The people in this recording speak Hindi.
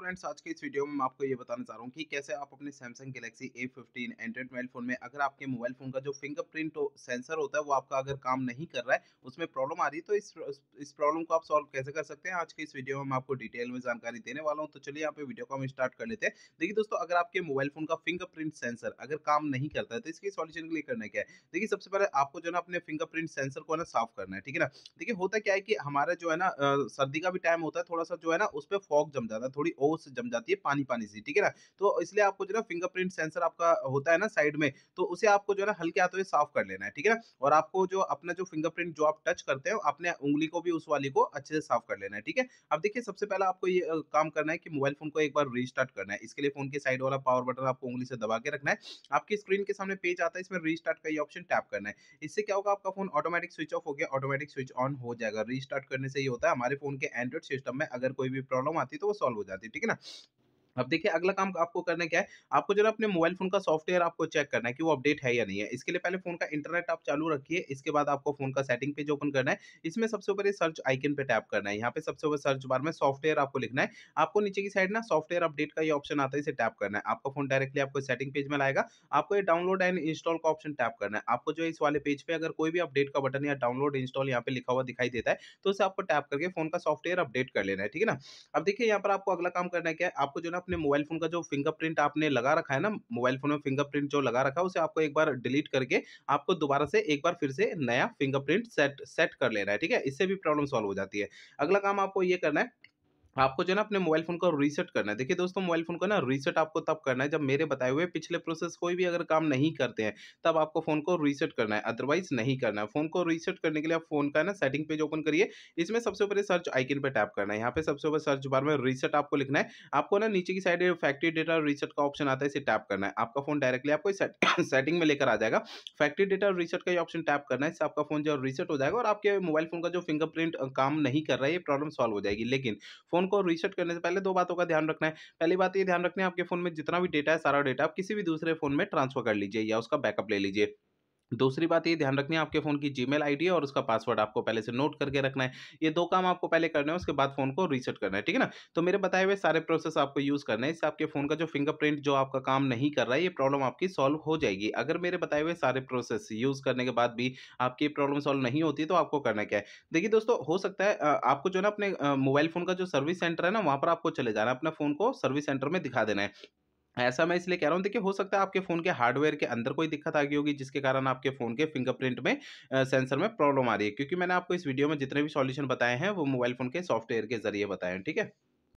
फ्रेंड्स आज के इस वीडियो में मैं आपको ये बताने चाह रहा हूँ कि कैसे आप अपने Samsung Galaxy A fifteen Android mobile phone में अगर आपके मोबाइल फोन का जो फिंगरप्रिंट तो सेंसर होता है वो आपका अगर काम नहीं कर रहा है उसमें प्रॉब्लम आ रही है तो इस इस प्रॉब्लम को आप सॉल्व कैसे कर सकते हैं आज के इस वीडियो में मैं आपको डिटेल में जानकारी देने वाला हूँ तो चलिए यहाँ पे वीडियो को हम स्टार्ट कर लेते हैं देखिए दोस्तों अगर आपके मोबाइल फोन का फिंगरप्रिंट सेंसर अगर काम नहीं करता है तो इसके सॉल्यूशन के लिए करना क्या है देखिए सबसे पहले आपको जो है ना अपने फिंगरप्रिंट सेंसर को ना साफ करना है ठीक है ना देखिए होता क्या है कि हमारा जो है ना सर्दी का भी टाइम होता है थोड़ा सा जो है ना उस पर फॉक जम जाता है थोड़ी बहुत से जम जाती है पानी पानी से ठीक है ना तो इसलिए आपको जो है फिंगरप्रिंट सेंसर आपका होता है ना साइड में तो उसे आपको जो है ना हल्के हाथों से साफ कर लेना है ठीक है ना और आपको जो अपना जो फिंगरप्रिंट जो आप टच करते हो अपने उंगली को भी उस वाली को अच्छे से साफ कर लेना है ठीक है अब देखिए सबसे पहले आपको ये काम करना है कि मोबाइल फोन को एक बार रिस्टार्ट करना है इसके लिए फोन के साइड वाला पावर बटन आपको उंगली से दबा के रखना है आपकी स्क्रीन के सामने पेज आता है इसमें रिस्टार्ट का ये ऑप्शन टैप करना है इससे क्या होगा आपका फोन ऑटोमेटिक स्विच ऑफ हो गया ऑटोमेटिक स्विच ऑन हो जाएगा रिस्टार्ट करने से ये होता है हमारे फोन के एंड्रॉइड सिस्टम में अगर कोई भी प्रॉब्लम आती है तो वो सॉल्व हो जाती है ठीक है ना अब देखिए अगला काम आपको करना क्या है आपको जरा अपने मोबाइल फोन का सॉफ्टवेयर आपको चेक करना है कि वो अपडेट है या नहीं है इसके लिए पहले फोन का इंटरनेट आप चालू रखिए इसके बाद आपको फोन का सेटिंग पेज ओपन करना है इसमें सबसे ऊपर सर्च आइकन पे टैप करना है यहाँ पे सबसे ऊपर सर्च बार में सॉफ्टवेयर आपको लिखना है आपको नीचे की साइड ना सॉफ्टवेयर अपडेट का ये ऑप्शन आता है इसे टैप करना है आपका फोन डायरेक्टली आपको सेटिंग पेज में लाएगा आपको ये डाउनलोड एंड इंस्टॉल का ऑप्शन टैप करना है आपको जो इस वाले पेज पे अगर कोई भी अपडेट का बटन या डाउनलोड इंस्टॉल यहाँ पे लिखा हुआ दिखाई देता है तो उसे आपको टैप करके फोन का सॉफ्टवेयर अपडेट कर लेना है ठीक है ना अब देखिए यहाँ पर आपको अगला काम करना है क्या आपको जो ना अपने मोबाइल फ़ोन का जो फिंगरप्रिंट आपने लगा रखा है ना मोबाइल फ़ोन में फिंगरप्रिंट जो लगा रखा है उसे आपको एक बार डिलीट करके आपको दोबारा से एक बार फिर से नया फिंगरप्रिंट सेट सेट कर लेना है ठीक है इससे भी प्रॉब्लम सॉल्व हो जाती है अगला काम आपको ये करना है आपको जो है ना अपने मोबाइल फ़ोन को रीसेट करना है देखिए दोस्तों मोबाइल फ़ोन को ना रीसेट आपको तब करना है जब मेरे बताए हुए पिछले प्रोसेस कोई भी अगर काम नहीं करते हैं तब आपको फ़ोन को रीसेट करना है अदरवाइज नहीं करना है फ़ोन को रीसेट करने के लिए आप फोन का ना सेटिंग पेज ओपन करिए इसमें सबसे ऊपर सर्च आइकन पर टैप करना है यहाँ पे सबसे ऊपर सर्च बार में रीसेट आपको लिखना है आपको ना नीचे की साइड फैक्ट्री डेटा रीसेट का ऑप्शन आता है इसे टैप करना है आपका फ़ोन डायरेक्टली आपको सेटिंग में लेकर आ जाएगा फैक्ट्री डेटा रीसेट का ऑप्शन टैप करना है इससे आपका फ़ोन जो रीसेट हो जाएगा और आपके मोबाइल फ़ोन का जो फिंगरप्रिंट काम नहीं कर रहा है ये प्रॉब्लम सॉल्व हो जाएगी लेकिन फ़ोन को रीसेट करने से पहले दो बातों का ध्यान रखना है पहली बात ये ध्यान रखना है आपके फोन में जितना भी डेटा है सारा डेटा आप किसी भी दूसरे फोन में ट्रांसफर कर लीजिए या उसका बैकअप ले लीजिए दूसरी बात ये ध्यान रखनी है आपके फ़ोन की जी मेल और उसका पासवर्ड आपको पहले से नोट करके रखना है ये दो काम आपको पहले करना है उसके बाद फ़ोन को रीसेट करना है ठीक है ना तो मेरे बताए हुए सारे प्रोसेस आपको यूज़ करना है इससे आपके फ़ोन का जो फिंगरप्रिंट जो आपका काम नहीं कर रहा है ये प्रॉब्लम आपकी सॉल्व हो जाएगी अगर मेरे बताए हुए सारे प्रोसेस यूज़ करने के बाद भी आपकी प्रॉब्लम सॉल्व नहीं होती तो आपको करना क्या है देखिए दोस्तों हो सकता है आपको जो ना अपने मोबाइल फ़ोन का जो सर्विस सेंटर है ना वहाँ पर आपको चले जाना अपना फ़ोन को सर्विस सेंटर में दिखा देना है ऐसा मैं इसलिए कह रहा हूँ देखिए हो सकता है आपके फ़ोन के हार्डवेयर के अंदर कोई दिक्कत आ गई होगी जिसके कारण आपके फ़ोन के फिंगरप्रिंट में आ, सेंसर में प्रॉब्लम आ रही है क्योंकि मैंने आपको इस वीडियो में जितने भी सॉल्यूशन बताए हैं वो मोबाइल फ़ोन के सॉफ्टवेयर के जरिए बताए हैं ठीक है